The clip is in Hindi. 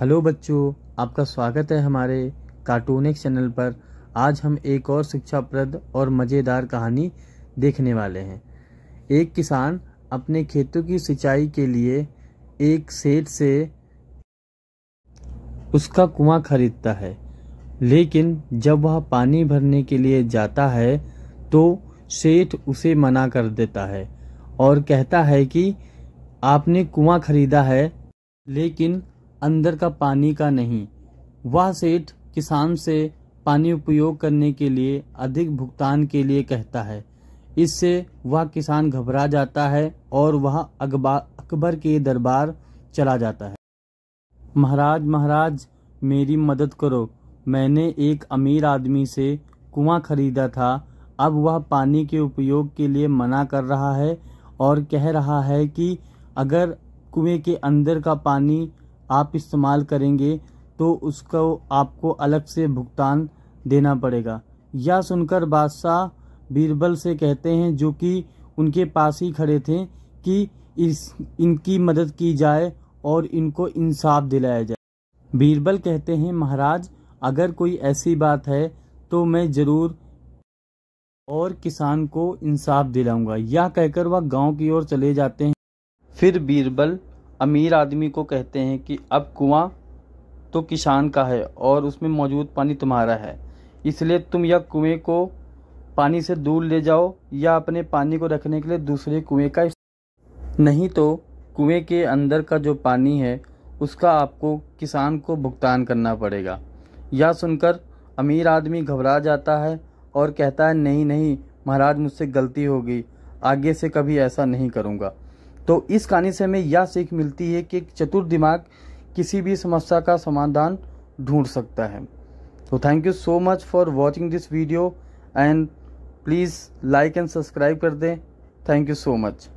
हेलो बच्चों आपका स्वागत है हमारे कार्टूनिक चैनल पर आज हम एक और शिक्षाप्रद और मज़ेदार कहानी देखने वाले हैं एक किसान अपने खेतों की सिंचाई के लिए एक सेठ से उसका कुआं खरीदता है लेकिन जब वह पानी भरने के लिए जाता है तो सेठ उसे मना कर देता है और कहता है कि आपने कुआं खरीदा है लेकिन अंदर का पानी का नहीं वह सेठ किसान से पानी उपयोग करने के लिए अधिक भुगतान के लिए कहता है इससे वह किसान घबरा जाता है और वह अकबर के दरबार चला जाता है महाराज महाराज मेरी मदद करो मैंने एक अमीर आदमी से कुआं खरीदा था अब वह पानी के उपयोग के लिए मना कर रहा है और कह रहा है कि अगर कुएं के अंदर का पानी आप इस्तेमाल करेंगे तो उसको आपको अलग से भुगतान देना पड़ेगा यह सुनकर बादशाह बीरबल से कहते हैं जो कि उनके पास ही खड़े थे कि इस इनकी मदद की जाए और इनको इंसाफ दिलाया जाए बीरबल कहते हैं महाराज अगर कोई ऐसी बात है तो मैं ज़रूर और किसान को इंसाफ दिलाऊंगा यह कहकर वह गांव की ओर चले जाते हैं फिर बीरबल अमीर आदमी को कहते हैं कि अब कुआं तो किसान का है और उसमें मौजूद पानी तुम्हारा है इसलिए तुम या कुएं को पानी से दूर ले जाओ या अपने पानी को रखने के लिए दूसरे कुएं का नहीं तो कुएं के अंदर का जो पानी है उसका आपको किसान को भुगतान करना पड़ेगा यह सुनकर अमीर आदमी घबरा जाता है और कहता है नहीं नहीं महाराज मुझसे गलती होगी आगे से कभी ऐसा नहीं करूँगा तो इस कहानी से हमें यह सीख मिलती है कि चतुर दिमाग किसी भी समस्या का समाधान ढूंढ सकता है तो thank you so much for watching this video and please like and subscribe कर दें थैंक यू सो मच